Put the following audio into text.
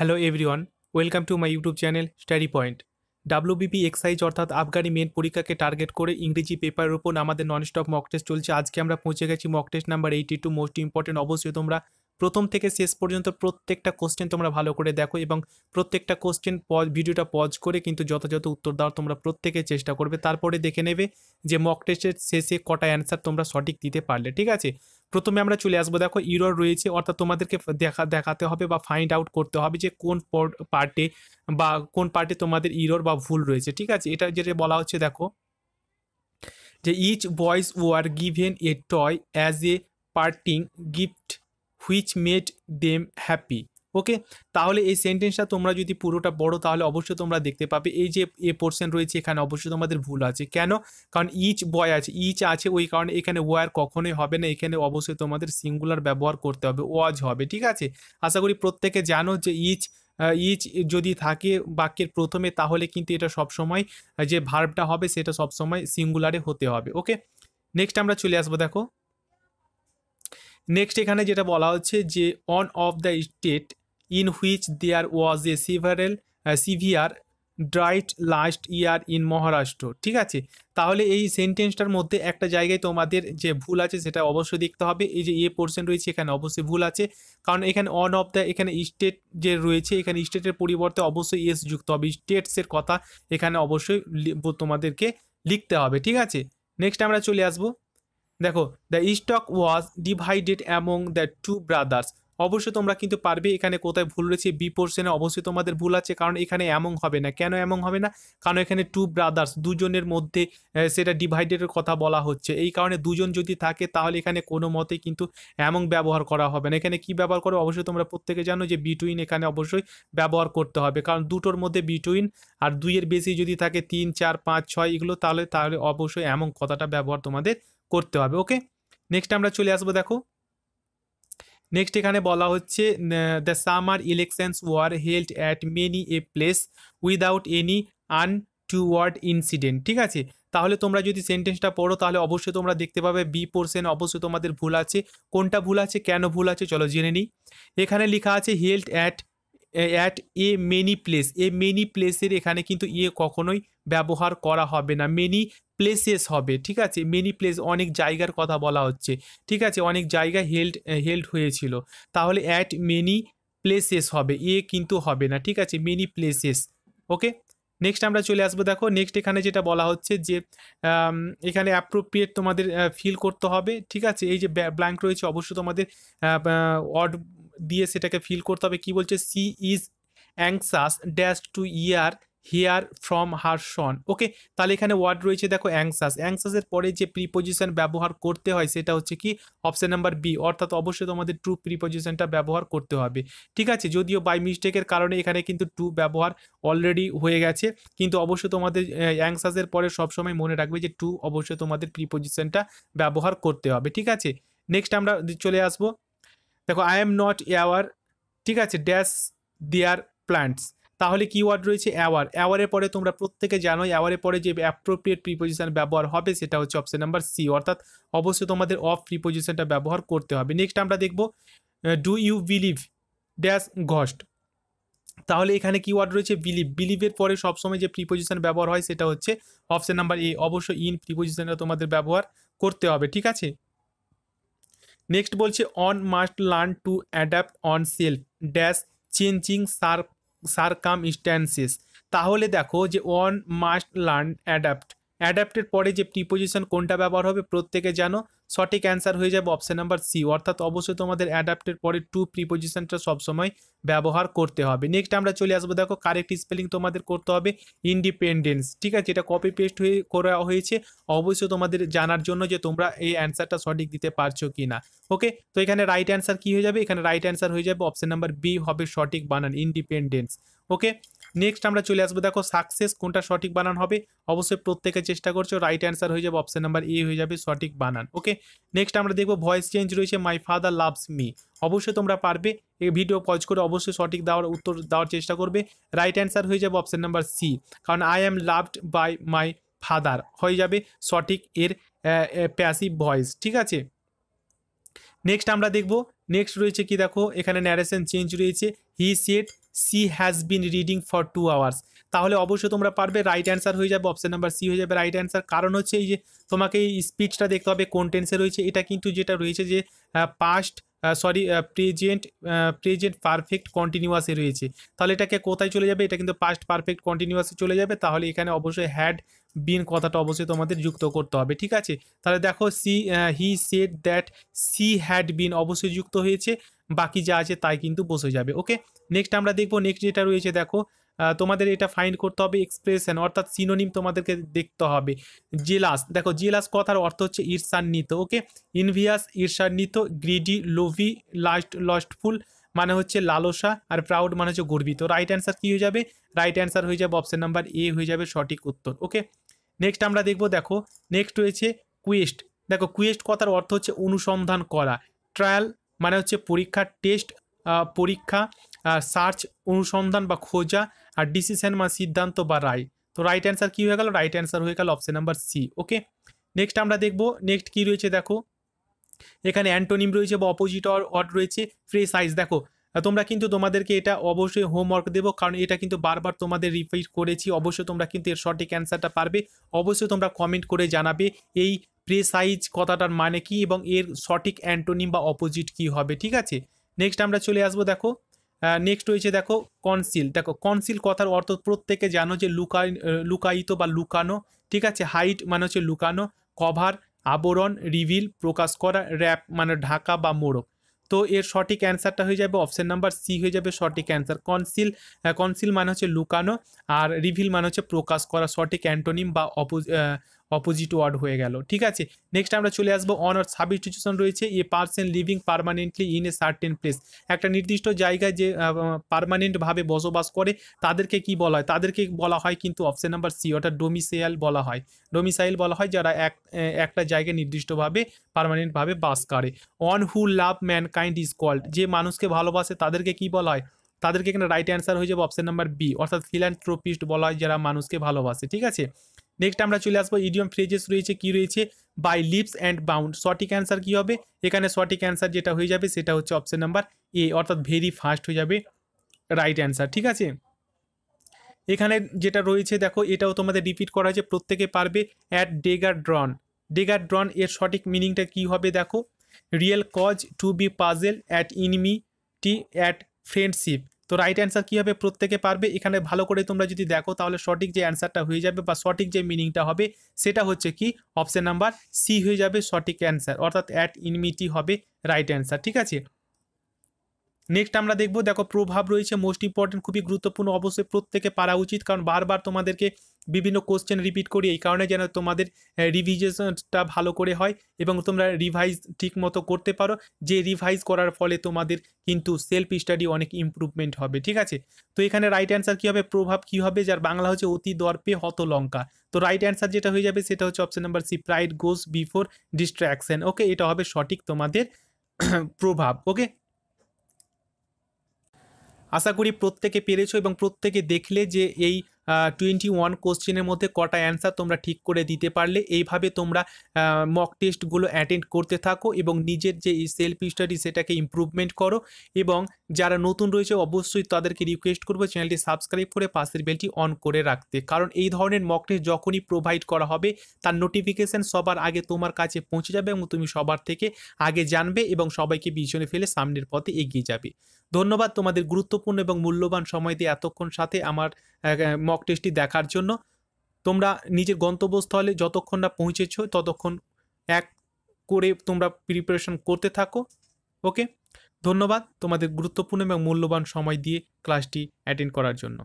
hello everyone welcome to my YouTube channel study point WBP excise অর্থাৎ আফগানি main পরীক্ষাকে target করে ইংরেজি পেপারের ওপর আমাদের ননস্টপ মক টেস্ট চলছে আজকে আমরা পৌঁছে গেছি mock test number eighty two most important অবশ্যই তোমরা প্রথম থেকে শেষ পর্যন্ত প্রত্যেকটা কোশ্চেন তোমরা ভালো করে দেখো এবং প্রত্যেকটা কোশ্চেন ভিডিওটা পজ করে কিন্তু যথাযথ উত্তর দেওয়ার তোমরা প্রত্যেকে চেষ্টা করবে তারপরে দেখে নেবে যে মক টেস্টের শেষে কটা অ্যান্সার তোমরা সঠিক দিতে পারলে ঠিক আছে প্রথমে আমরা চলে আসবো দেখো ইরর রয়েছে অর্থাৎ তোমাদেরকে দেখা দেখাতে হবে বা ফাইন্ড আউট করতে হবে যে কোন পার্টে বা কোন পার্টে তোমাদের ইরর বা ভুল রয়েছে ঠিক আছে এটা যেটা বলা হচ্ছে দেখো যে each boys were given a toy as a parting gift which made them happy okay তাহলে এই সেন্টেন্সটা তোমরা যদি পুরোটা বড় তাহলে অবশ্যই তোমরা দেখতে পাবে এই যে এ পোর্শন রয়েছে এখানে অবশ্যই তোমাদের ভুল আছে কেন কারণ ইচ বয় আছে ইচ আছে ওই কারণে এখানে ওয়ার কখনোই হবে না এখানে অবশ্যই তোমাদের সিঙ্গুলার ব্যবহার করতে হবে ওয়াজ হবে ঠিক আছে আশা করি প্রত্যেকে জানো যে ইচ ইচ যদি থাকে বাক্যের প্রথমে তাহলে কিন্তু এটা সবসময় যে ভার্বটা হবে সেটা সবসময় সিঙ্গুলারে হতে হবে ওকে নেক্সট আমরা চলে আসবো দেখো নেক্সট এখানে যেটা বলা হচ্ছে যে one of the state in which there was a several uh, severe drought last year in Maharashtra ঠিক আছে তাহলে এই সেন্টেন্সটার মধ্যে একটা জায়গায় তোমাদের যে ভুল আছে সেটা অবশ্যই দেখতে হবে এই যে এ পোর্শন রয়েছে এখানে অবশ্যই ভুল আছে কারণ এখানে অন অফ দ্য এখানে স্টেট যে রয়েছে এখানে স্টেটের পরিবর্তে অবশ্যই এস যুক্ত হবে স্টেটসের কথা এখানে অবশ্যই তোমাদেরকে লিখতে হবে ঠিক আছে নেক্সট আমরা চলে আসব দেখো the stock was divided among the two brothers অবশ্যই তোমরা কিন্তু পারবে এখানে কোথায় ভুল রয়েছে বি পোর্শনে অবশ্যই তোমাদের ভুল আছে কারণ এখানে এমন হবে না কেন এমন হবে না কারণ এখানে টু ব্রাদার্স দুজনের মধ্যে সেটা ডিভাইডেডের কথা বলা হচ্ছে এই কারণে দুজন যদি থাকে তাহলে এখানে কোনো মতে কিন্তু এমন ব্যবহার করা হবে না এখানে কি ব্যবহার করো অবশ্যই তোমরা প্রত্যেকে জানো যে বিটুইন এখানে অবশ্যই ব্যবহার করতে হবে কারণ দুটোর মধ্যে বিটুইন আর দুইয়ের বেশি যদি থাকে তিন চার পাঁচ ছয় এগুলো তাহলে তাহলে অবশ্যই এমন কথাটা ব্যবহার তোমাদের করতে হবে ওকে নেক্সট আমরা চলে আসবো দেখো নেক্সট এখানে বলা হচ্ছে the summer elections were held at many a place without any untoward incident ঠিক আছে তাহলে তোমরা যদি সেন্টেন্সটা পড়ো তাহলে অবশ্যই তোমরা দেখতে পাবে বি পোর্শন অবশ্যই তোমাদের ভুল আছে কোনটা ভুল আছে কেন ভুল আছে চলো জেনে নিই এখানে লেখা আছে held at at a many place a many প্লেসের এখানে কিন্তু ইয়ে কখনোই ব্যবহার করা হবে না মেনি প্লেসেস হবে ঠিক আছে মেনি প্লেস অনেক জায়গার কথা বলা হচ্ছে ঠিক আছে অনেক জায়গা হেল্ড হেল্ড হয়েছিল তাহলে অ্যাট মেনি প্লেসেস হবে এ কিন্তু হবে না ঠিক আছে মেনি প্লেসেস ওকে নেক্সট আমরা চলে আসবো দেখো নেক্সট এখানে যেটা বলা হচ্ছে যে এখানে অ্যাপ্রোপ্রিয়েট তোমাদের ফিল করতে হবে ঠিক আছে এই যে ব্ল্যাঙ্ক রয়েছে অবশ্যই তোমাদের অড দিয়ে সেটাকে ফিল করতে হবে কি বলছে she is anxious dash to ear hear from her son okay তাহলে এখানে ওয়ার্ড রয়েছে দেখো অ্যাংসাস অ্যাংসাসের পরে যে প্রিপোজিশন ব্যবহার করতে হয় সেটা হচ্ছে কি অপশান নাম্বার বি অর্থাৎ অবশ্যই তোমাদের ট্রু প্রিপোজিশনটা ব্যবহার করতে হবে ঠিক আছে যদিও বাই মিস্টেকের কারণে এখানে কিন্তু টু ব্যবহার অলরেডি হয়ে গেছে কিন্তু অবশ্যই তোমাদের অ্যাংসাসের পরে সবসময় মনে রাখবে যে টু অবশ্যই তোমাদের প্রিপোজিশনটা ব্যবহার করতে হবে ঠিক আছে নেক্সট আমরা চলে আসবো দেখো আই এম নট অ্যাওয়ার ঠিক আছে ড্যাশ দেয়ার প্ল্যান্টস তাহলে কিওয়ার্ড রয়েছে অ্যাওয়ার অ্যাওয়ারের পরে তোমরা প্রত্যেকে জানো অ্যাওয়ারের পরে যে অ্যাপ্রোপ্রিয়েট প্রিপোজিশন ব্যবহার হবে সেটা হচ্ছে অপশন নাম্বার সি অর্থাৎ অবশ্যই তোমাদের অফ প্রিপোজিশনটা ব্যবহার করতে হবে নেক্সট আমরা দেখব do you believe dash ghost তাহলে এখানে কিওয়ার্ড রয়েছে বিলিভ বিলিভের পরে সবসময় যে প্রিপোজিশন ব্যবহার হয় সেটা হচ্ছে অপশন নাম্বার এ অবশ্যই ইন প্রিপোজিশনটা তোমাদের ব্যবহার করতে হবে ঠিক আছে নেক্সট বলছে one must learn to adapt oneself dash changing সার সারকাম ইনস্ট্যান্সেস তাহলে দেখো যে অন মাস্ট লার্ন অ্যাডাপ্ট অ্যাডাপ্টের পরে যে প্রিপোজিশন কোনটা ব্যবহার হবে প্রত্যেকে জানো সঠিক অ্যান্সার হয়ে যাবে অপশান নাম্বার সি অর্থাৎ অবশ্যই তোমাদের অ্যাডাপ্টের পরে টু প্রিপোজিশনটা সবসময় ব্যবহার করতে হবে নেক্সট আমরা চলে আসবো দেখো কারেক্ট স্পেলিং তোমাদের করতে হবে ইন্ডিপেন্ডেন্স ঠিক আছে এটা কপি পেস্ট হয়ে করা হয়েছে অবশ্যই তোমাদের জানার জন্য যে তোমরা এই অ্যান্সারটা সঠিক দিতে পারছো কি না ওকে তো এখানে রাইট অ্যান্সার কি হয়ে যাবে এখানে রাইট অ্যান্সার হয়ে যাবে অপশান নাম্বার বি হবে সঠিক বানান ইন্ডিপেন্ডেন্স ওকে নেক্সট আমরা চলে আসবো দেখো সাকসেস কোনটা সঠিক বানান হবে অবশ্যই প্রত্যেকে চেষ্টা করছো রাইট অ্যান্সার হয়ে যাবে অপশন নাম্বার এ হয়ে যাবে সঠিক বানান ওকে নেক্সট আমরা দেখবো ভয়েস চেঞ্জ রয়েছে মাই ফাদার লাভস মি অবশ্যই তোমরা পারবে এই ভিডিও পজ করে অবশ্যই সঠিক দেওয়ার উত্তর দেওয়ার চেষ্টা করবে রাইট অ্যান্সার হয়ে যাবে অপশন নাম্বার সি কারণ I am loved by my father হয়ে যাবে সঠিক এর প্যাসিভ ভয়েস ঠিক আছে নেক্সট আমরা দেখবো নেক্সট রয়েছে কি দেখো এখানে ন্যারেশন চেঞ্জ রয়েছে he said she has been reading for two hours তাহলে অবশ্যই তোমরা পারবে রাইট অ্যান্সার হয়ে যাবে অপশান নাম্বার সি হয়ে যাবে রাইট অ্যান্সার কারণ হচ্ছে এই যে তোমাকে এই স্পিচটা দেখতে হবে কোন টেন্সে রয়েছে এটা কিন্তু যেটা রয়েছে যে past sorry present present perfect কন্টিনিউয়াসে রয়েছে তাহলে এটাকে কোথায় চলে যাবে এটা কিন্তু পাস্ট পারফেক্ট কন্টিনিউয়াসে চলে যাবে তাহলে এখানে অবশ্যই হ্যাড বিন কথাটা অবশ্যই তোমাদের যুক্ত করতে হবে ঠিক আছে তাহলে দেখো she he said that she had been অবশ্যই যুক্ত হয়েছে বাকি যা আছে তাই কিন্তু বসে যাবে ওকে নেক্সট আমরা দেখবো নেক্সট যেটা রয়েছে দেখো তোমাদের এটা ফাইন্ড করতে হবে এক্সপ্রেশন অর্থাৎ সিনোনিম তোমাদেরকে দেখতে হবে জেলাস দেখো জেলাস কথার অর্থ হচ্ছে ঈর্ষান্বিত ওকে ইনভিয়াস ঈর্ষান্বিত গ্রিডি লোভি লাস্ট লস্টফুল মানে হচ্ছে লালসা আর প্রাউড মানে হচ্ছে গর্বিত রাইট অ্যান্সার কী হয়ে যাবে রাইট অ্যান্সার হয়ে যাবে অপশান নাম্বার এ হয়ে যাবে সঠিক উত্তর ওকে নেক্সট আমরা দেখব দেখো নেক্সট রয়েছে কুয়েস্ট দেখো কুয়েস্ট কথার অর্থ হচ্ছে অনুসন্ধান করা ট্রায়াল মানে হচ্ছে পরীক্ষা টেস্ট পরীক্ষা সার্চ অনুসন্ধান বা খোঁজা আর ডিসিশন মানে সিদ্ধান্ত বা রায় তো রাইট অ্যান্সার কী হয়ে গেল রাইট অ্যান্সার হয়ে গেল option number C okay next আমরা দেখব নেক্সট কি রয়েছে দেখো এখানে অ্যান্টোনিম রয়েছে বা অপোজিট অর অড রয়েছে ফ্রেশ আইস দেখো তোমরা কিন্তু তোমাদেরকে এটা অবশ্যই হোমওয়ার্ক দেবো কারণ এটা কিন্তু বারবার তোমাদের রিপিট করেছি অবশ্যই তোমরা কিন্তু এর সঠিক অ্যান্সারটা পারবে অবশ্যই তোমরা কমেন্ট করে জানাবে এই প্রেসাইজ কথাটার মানে কি এবং এর সঠিক অ্যান্টোনিম বা অপোজিট কি হবে ঠিক আছে নেক্সট আমরা চলে আসবো দেখো নেক্সট রয়েছে দেখো কনসিল দেখো কনসিল কথার অর্থ প্রত্যেকে জানো যে লুকাই লুকায়িত বা লুকানো ঠিক আছে হাইট মানে হচ্ছে লুকানো কভার আবরণ রিভিল প্রকাশ করা র্যাপ মানে ঢাকা বা মোড়ক তো এর সঠিক অ্যান্সারটা হয়ে যাবে অপশান নাম্বার সি হয়ে যাবে সঠিক অ্যান্সার কনসিল কনসিল মানে হচ্ছে লুকানো আর রিভিল মানে হচ্ছে প্রকাশ করা সঠিক অ্যান্টোনিম বা অপো অপোজিট ওয়ার্ড হয়ে গেল ঠিক আছে নেক্সট আমরা চলে আসবো অন সাবস্টিটিউশন রয়েছে a person living permanently in a certain place একটা নির্দিষ্ট জায়গায় যে পারমানেন্টভাবে বসবাস করে তাদেরকে কি বলা হয় তাদেরকে বলা হয় কিন্তু অপশন নাম্বার সি অর্থাৎ ডোমিসাইল বলা হয় ডোমিসাইল বলা হয় যারা এক একটা জায়গায় নির্দিষ্টভাবে পারমানেন্টভাবে বাস করে one who love mankind is called যে মানুষকে ভালোবাসে তাদেরকে কি বলা হয় তাদেরকে এখানে রাইট অ্যান্সার হয়ে যাবে অপশন নাম্বার বি অর্থাৎ ফিল্যান্থ্রোপিস্ট বলা হয় যারা মানুষকে ভালোবাসে ঠিক আছে নেক্সট আমরা চলে আসবো ইডিয়ম ফ্রেজেস রয়েছে কি রয়েছে বাই লিপস অ্যান্ড বাউন্ড সঠিক অ্যান্সার কী হবে এখানে সঠিক অ্যান্সার যেটা হয়ে যাবে সেটা হচ্ছে অপশান নাম্বার এ অর্থাৎ ভেরি ফাস্ট হয়ে যাবে রাইট অ্যান্সার ঠিক আছে এখানে যেটা রয়েছে দেখো এটাও তোমাদের রিপিট করা হয়েছে প্রত্যেকে পারবে at dagger drawn dagger drawn এর সঠিক মিনিংটা কি হবে দেখো real cause to be puzzle at T at friendship তো রাইট অ্যান্সার কীভাবে প্রত্যেকে পারবে এখানে ভালো করে তোমরা যদি দেখো তাহলে সঠিক যে অ্যান্সারটা হয়ে যাবে বা সঠিক যে মিনিংটা হবে সেটা হচ্ছে কি অপশান নাম্বার সি হয়ে যাবে সঠিক অ্যান্সার অর্থাৎ অ্যাট ইনমিটি হবে রাইট অ্যান্সার ঠিক আছে নেক্সট আমরা দেখব দেখো প্রভাব রয়েছে মোস্ট ইম্পর্টেন্ট খুবই গুরুত্বপূর্ণ অবশ্যই প্রত্যেকে পারা উচিত কারণ বারবার তোমাদেরকে বিভিন্ন কোশ্চেন রিপিট করি এই কারণে যেন তোমাদের রিভিজেশনটা ভালো করে হয় এবং তোমরা রিভাইজ ঠিক মতো করতে পারো যে রিভাইজ করার ফলে তোমাদের কিন্তু সেলফ স্টাডি অনেক ইম্প্রুভমেন্ট হবে ঠিক আছে তো এখানে রাইট অ্যান্সার কী হবে প্রভাব কী হবে যার বাংলা হচ্ছে অতি দর্পে হত লঙ্কা তো রাইট অ্যান্সার যেটা হয়ে যাবে সেটা হচ্ছে option number C pride goes before destruction okay এটা হবে সঠিক তোমাদের প্রভাব ওকে আশা করি প্রত্যেকে পেরেছ এবং প্রত্যেকে দেখলে যে এই টোয়েন্টি ওয়ান কোশ্চেনের মধ্যে কটা অ্যান্সার তোমরা ঠিক করে দিতে পারলে এইভাবে তোমরা মক টেস্টগুলো অ্যাটেন্ড করতে থাকো এবং নিজের যে সেলফ স্টাডি সেটাকে ইম্প্রুভমেন্ট করো এবং যারা নতুন রয়েছে অবশ্যই তাদেরকে রিকোয়েস্ট করবো চ্যানেলটি সাবস্ক্রাইব করে পাশের বেলটি অন করে রাখতে কারণ এই ধরনের মক টেস্ট যখনই প্রোভাইড করা হবে তার নোটিফিকেশান সবার আগে তোমার কাছে পৌঁছে যাবে এবং তুমি সবার থেকে আগে জানবে এবং সবাইকে পিছনে ফেলে সামনের পথে এগিয়ে যাবে ধন্যবাদ তোমাদের গুরুত্বপূর্ণ এবং মূল্যবান সময় দিয়ে এতক্ষণ সাথে আমার মক মক টেস্টটি দেখার জন্য তোমরা নিজের গন্তব্যস্থলে যতক্ষণ না পৌঁছেছ ততক্ষণ এক করে তোমরা প্রিপারেশন করতে থাকো ওকে ধন্যবাদ তোমাদের গুরুত্বপূর্ণ এবং মূল্যবান সময় দিয়ে ক্লাসটি অ্যাটেন্ড করার জন্য